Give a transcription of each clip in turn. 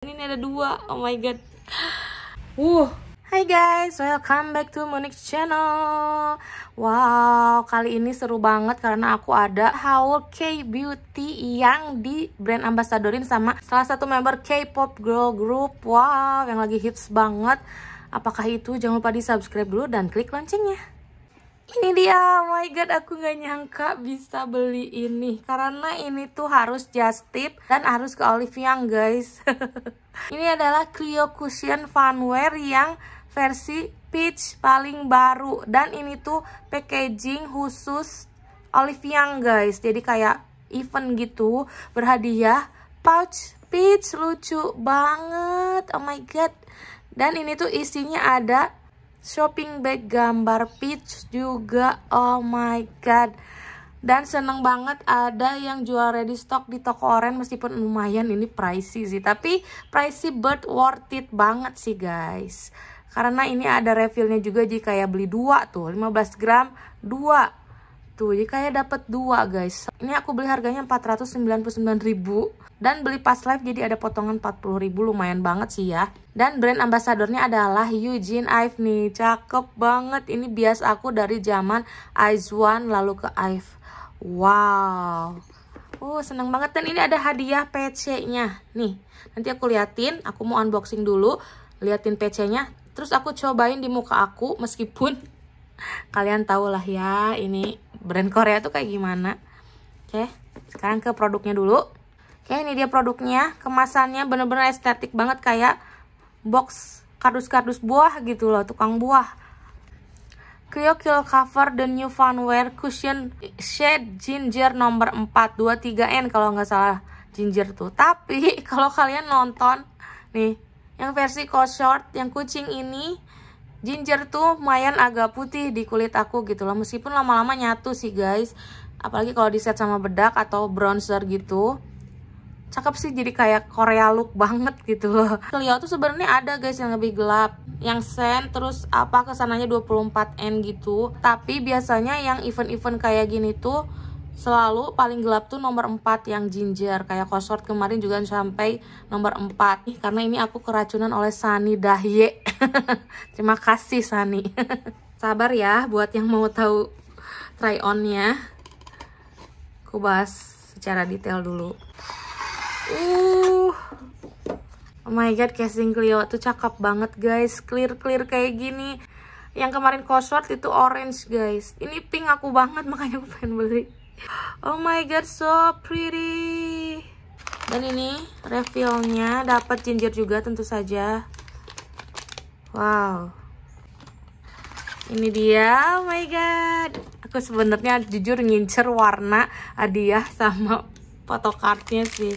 Ini ada dua, oh my god. Uh, Hai guys, welcome back to Monique Channel Wow, kali ini seru banget karena aku ada haul K-Beauty yang di brand Ambassadorin sama salah satu member K-pop girl group Wow, yang lagi hits banget Apakah itu? Jangan lupa di subscribe dulu dan klik loncengnya ini dia, oh my god, aku gak nyangka bisa beli ini Karena ini tuh harus just tip dan harus ke Olive Young guys Ini adalah Clio Cushion Funwear yang versi peach paling baru Dan ini tuh packaging khusus Olive Young guys Jadi kayak event gitu, berhadiah pouch peach lucu banget Oh my god dan ini tuh isinya ada shopping bag gambar peach juga oh my god dan seneng banget ada yang jual ready stock di toko oren meskipun lumayan ini pricey sih tapi pricey but worth it banget sih guys karena ini ada refillnya juga jika ya beli dua tuh 15 gram dua gitu jadi kayak dapet dua guys. Ini aku beli harganya 499.000 dan beli pas live jadi ada potongan 40.000 lumayan banget sih ya. Dan brand ambasadornya adalah Eugene Ive nih. Cakep banget. Ini bias aku dari zaman One lalu ke Ive. Wow. Oh, seneng banget dan ini ada hadiah PC-nya. Nih, nanti aku liatin, aku mau unboxing dulu, liatin PC-nya, terus aku cobain di muka aku meskipun kalian tau lah ya ini brand Korea tuh kayak gimana oke sekarang ke produknya dulu oke ini dia produknya kemasannya bener-bener estetik banget kayak box kardus-kardus buah gitu loh tukang buah Kyo Kill Cover The New Fun Wear Cushion Shade Ginger nomor 423N kalau nggak salah ginger tuh. Tapi kalau kalian nonton nih, yang versi short yang kucing ini ginger tuh lumayan agak putih di kulit aku gitu loh meskipun lama-lama nyatu sih guys apalagi kalau di set sama bedak atau bronzer gitu cakep sih jadi kayak Korea look banget gitu loh Clio tuh sebenarnya ada guys yang lebih gelap yang sen terus apa kesananya 24N gitu tapi biasanya yang event-event kayak gini tuh selalu paling gelap tuh nomor 4 yang ginger kayak kosort kemarin juga sampai nomor 4 Ih, karena ini aku keracunan oleh Sani Dahye terima kasih Sani sabar ya buat yang mau tahu try onnya aku bahas secara detail dulu uh oh my god casing Clio tuh cakep banget guys clear clear kayak gini yang kemarin kosort itu orange guys ini pink aku banget makanya aku pengen beli Oh my god, so pretty. Dan ini refillnya dapat ginger juga tentu saja. Wow. Ini dia, oh my god. Aku sebenarnya jujur ngincer warna hadiah sama photocardnya sih.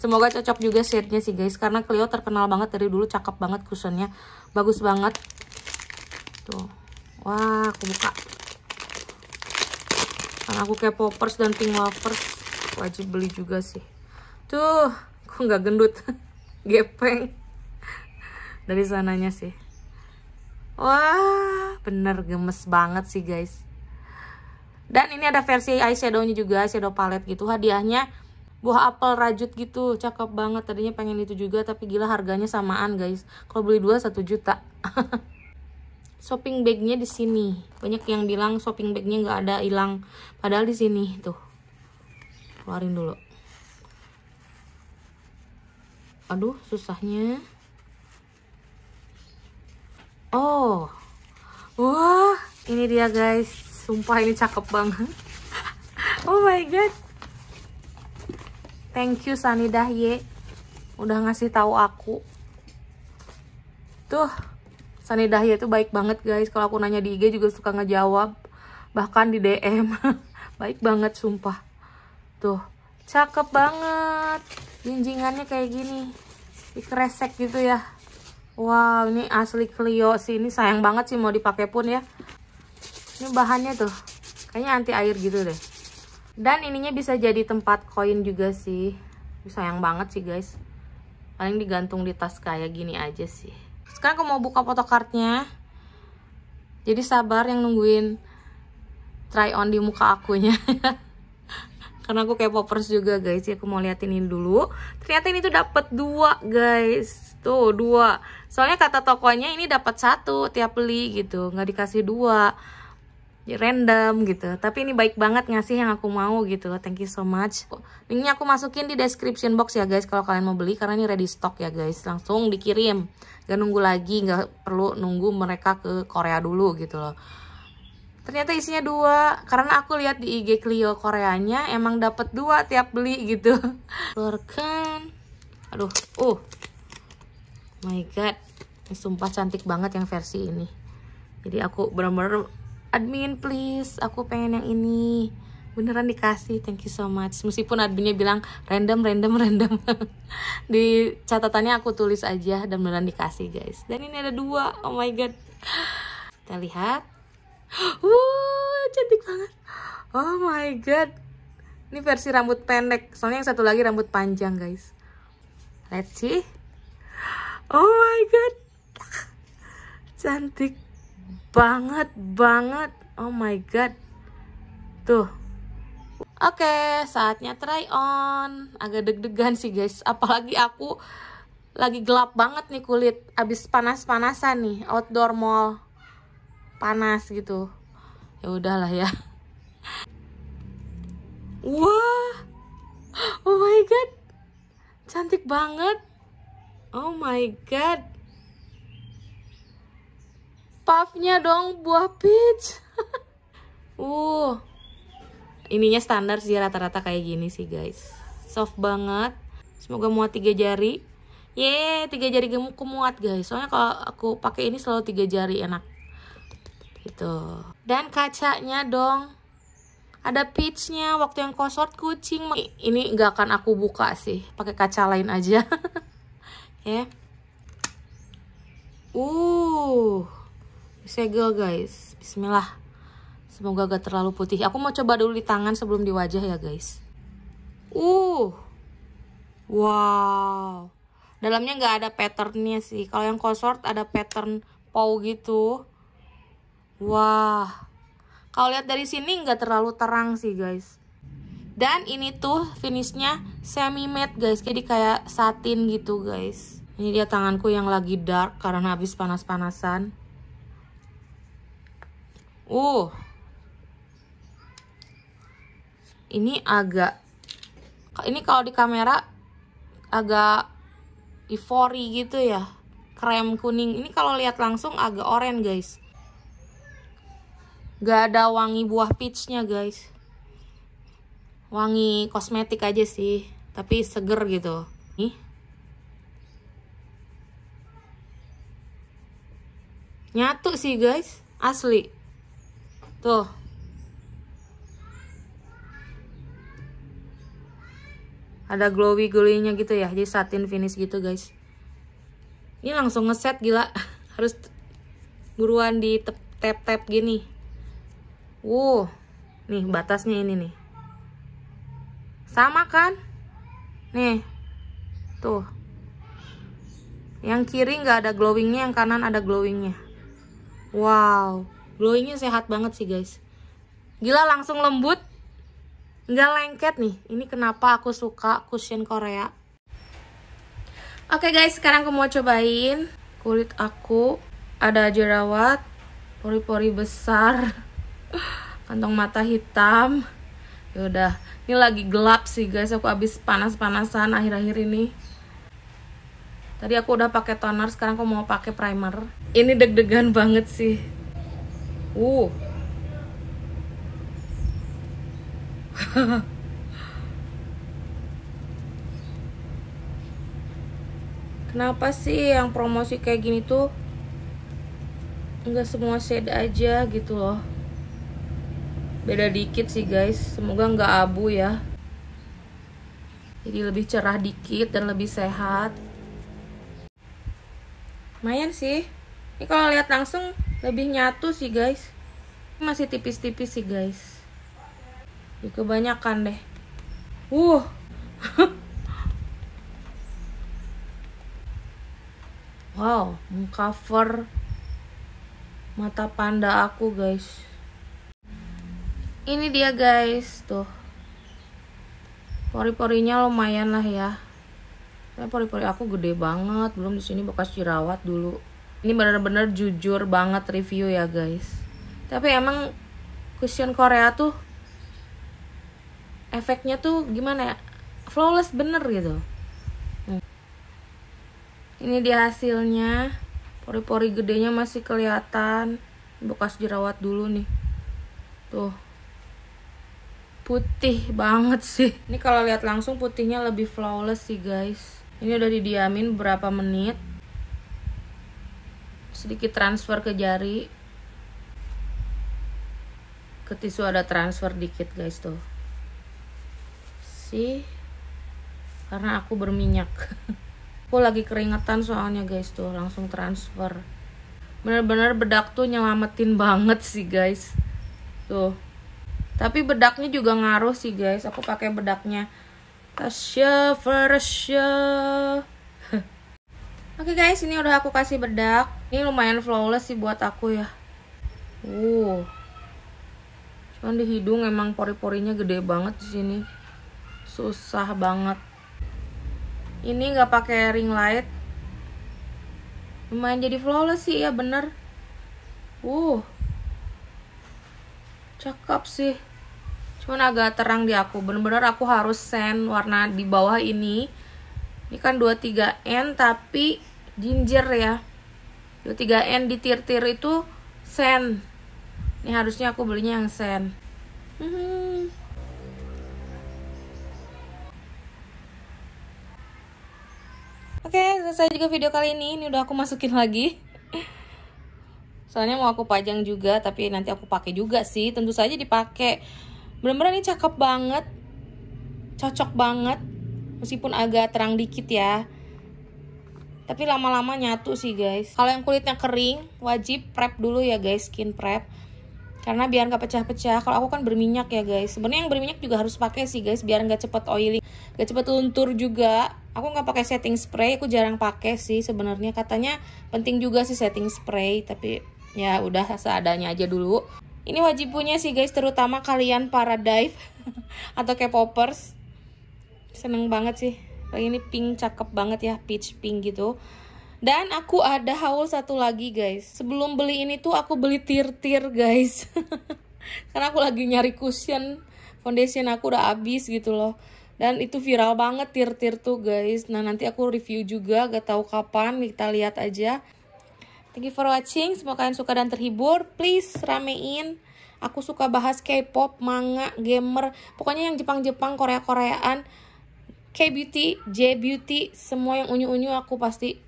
Semoga cocok juga shade sih guys karena Cleo terkenal banget dari dulu cakep banget kusennya, Bagus banget. Tuh. Wah, aku buka karena aku kayak poppers dan pink lovers wajib beli juga sih tuh kok nggak gendut gepeng dari sananya sih wah bener gemes banget sih guys dan ini ada versi eyeshadownya juga eyeshadow palette gitu hadiahnya buah apel rajut gitu cakep banget tadinya pengen itu juga tapi gila harganya samaan guys kalau beli dua satu juta shopping bagnya di sini banyak yang bilang shopping bagnya nggak ada hilang padahal di sini tuh keluarin dulu aduh susahnya oh wah ini dia guys sumpah ini cakep banget oh my god thank you Sanidah Ye. udah ngasih tahu aku tuh Sani Dahya itu baik banget guys kalau aku nanya di IG juga suka ngejawab bahkan di DM baik banget sumpah tuh cakep banget jinjingannya kayak gini dikresek gitu ya wow ini asli Clio sih ini sayang banget sih mau dipakai pun ya ini bahannya tuh kayaknya anti air gitu deh dan ininya bisa jadi tempat koin juga sih sayang banget sih guys paling digantung di tas kayak gini aja sih sekarang aku mau buka photocardnya jadi sabar yang nungguin try on di muka akunya karena aku kayak poppers juga guys ya aku mau liatin ini dulu ternyata ini tuh dapat dua guys tuh dua soalnya kata tokonya ini dapat satu tiap beli gitu nggak dikasih dua random gitu tapi ini baik banget ngasih yang aku mau gitu thank you so much ini aku masukin di description box ya guys kalau kalian mau beli karena ini ready stock ya guys langsung dikirim gak nunggu lagi gak perlu nunggu mereka ke Korea dulu gitu loh ternyata isinya dua karena aku lihat di IG Clio Koreanya emang dapat dua tiap beli gitu keluarkan aduh uh my god ini sumpah cantik banget yang versi ini jadi aku bener-bener admin please aku pengen yang ini beneran dikasih thank you so much meskipun adminnya bilang random random random di catatannya aku tulis aja dan beneran dikasih guys dan ini ada dua oh my god kita lihat wow cantik banget oh my god ini versi rambut pendek soalnya yang satu lagi rambut panjang guys let's see oh my god cantik banget banget oh my god tuh Oke, okay, saatnya try on. Agak deg-degan sih guys, apalagi aku lagi gelap banget nih kulit. Abis panas-panasan nih, outdoor mall. Panas gitu. Ya udahlah ya. Wah. Oh my god. Cantik banget. Oh my god puffnya dong buah peach uh ininya standar sih rata-rata kayak gini sih guys soft banget semoga muat tiga jari ye tiga jari gemuk muat guys soalnya kalau aku pakai ini selalu tiga jari enak gitu dan kacanya dong ada peachnya waktu yang kosot kucing ini nggak akan aku buka sih pakai kaca lain aja ya yeah. uh segel guys bismillah semoga gak terlalu putih aku mau coba dulu di tangan sebelum di wajah ya guys uh wow dalamnya gak ada patternnya sih kalau yang consort ada pattern pow gitu wah kalau lihat dari sini gak terlalu terang sih guys dan ini tuh finishnya semi matte guys jadi kayak satin gitu guys ini dia tanganku yang lagi dark karena habis panas-panasan Uh. Ini agak ini kalau di kamera agak ivory gitu ya. Krem kuning. Ini kalau lihat langsung agak oranye, guys. Gak ada wangi buah peachnya, guys. Wangi kosmetik aja sih, tapi seger gitu. Nih. Nyatu sih, guys. Asli. Tuh. Ada glowy glowy-nya gitu ya. Jadi satin finish gitu, guys. Ini langsung ngeset gila. Harus buruan di tap-tap gini. Wuh. Nih batasnya ini nih. Sama kan? Nih. Tuh. Yang kiri nggak ada glowingnya, yang kanan ada glowingnya. Wow glowingnya sehat banget sih guys gila langsung lembut nggak lengket nih ini kenapa aku suka cushion korea oke okay guys sekarang aku mau cobain kulit aku ada jerawat pori-pori besar kantong mata hitam yaudah ini lagi gelap sih guys aku habis panas-panasan akhir-akhir ini tadi aku udah pakai toner sekarang aku mau pakai primer ini deg-degan banget sih Uh. Kenapa sih yang promosi kayak gini tuh nggak semua shade aja gitu loh. Beda dikit sih guys, semoga nggak abu ya. Jadi lebih cerah dikit dan lebih sehat. Lumayan sih. Ini kalau lihat langsung lebih nyatu sih guys masih tipis-tipis sih guys ya, kebanyakan deh uh wow mengcover mata panda aku guys ini dia guys tuh pori-porinya lumayan lah ya pori-pori aku gede banget belum di sini bekas jerawat dulu ini bener-bener jujur banget review ya guys tapi emang cushion Korea tuh efeknya tuh gimana ya flawless bener gitu hmm. ini dia hasilnya pori-pori gedenya masih kelihatan bekas jerawat dulu nih tuh putih banget sih ini kalau lihat langsung putihnya lebih flawless sih guys ini udah didiamin berapa menit sedikit transfer ke jari ke tisu ada transfer dikit guys tuh sih karena aku berminyak aku lagi keringetan soalnya guys tuh langsung transfer bener-bener bedak tuh nyelamatin banget sih guys tuh tapi bedaknya juga ngaruh sih guys aku pakai bedaknya Tasya Farsha Oke okay guys, ini udah aku kasih bedak. Ini lumayan flawless sih buat aku ya. Uh. Cuman di hidung emang pori-porinya gede banget di sini. Susah banget. Ini nggak pakai ring light. Lumayan jadi flawless sih ya bener. Uh. Cakep sih. Cuman agak terang di aku. Bener-bener aku harus sen warna di bawah ini. Ini kan 23N tapi ginger ya 23N di tir-tir itu sen ini harusnya aku belinya yang sen hmm. Oke, okay, selesai juga video kali ini. Ini udah aku masukin lagi. Soalnya mau aku pajang juga, tapi nanti aku pakai juga sih. Tentu saja dipakai. Bener-bener ini cakep banget. Cocok banget. Meskipun agak terang dikit ya tapi lama-lama nyatu sih guys kalau yang kulitnya kering wajib prep dulu ya guys skin prep karena biar nggak pecah-pecah kalau aku kan berminyak ya guys sebenarnya yang berminyak juga harus pakai sih guys biar nggak cepet oily nggak cepet luntur juga aku nggak pakai setting spray aku jarang pakai sih sebenarnya katanya penting juga sih setting spray tapi ya udah seadanya aja dulu ini wajib punya sih guys terutama kalian para dive atau k poppers. seneng banget sih ini pink cakep banget ya peach pink gitu dan aku ada haul satu lagi guys sebelum beli ini tuh aku beli tir-tir guys karena aku lagi nyari cushion foundation aku udah abis gitu loh dan itu viral banget tir-tir tuh guys nah nanti aku review juga gak tahu kapan kita lihat aja Thank you for watching. Semoga kalian suka dan terhibur. Please ramein. Aku suka bahas K-pop, manga, gamer, pokoknya yang Jepang-Jepang, Korea-Koreaan. K-beauty, J-beauty, semua yang unyu-unyu aku pasti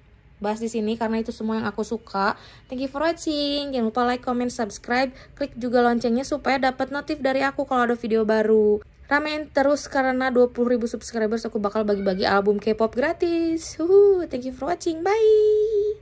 bahas di sini karena itu semua yang aku suka. Thank you for watching. Jangan lupa like, comment, subscribe, klik juga loncengnya supaya dapat notif dari aku kalau ada video baru. Ramein terus karena 20.000 subscribers aku bakal bagi-bagi album K-pop gratis. Uhuh, thank you for watching. Bye.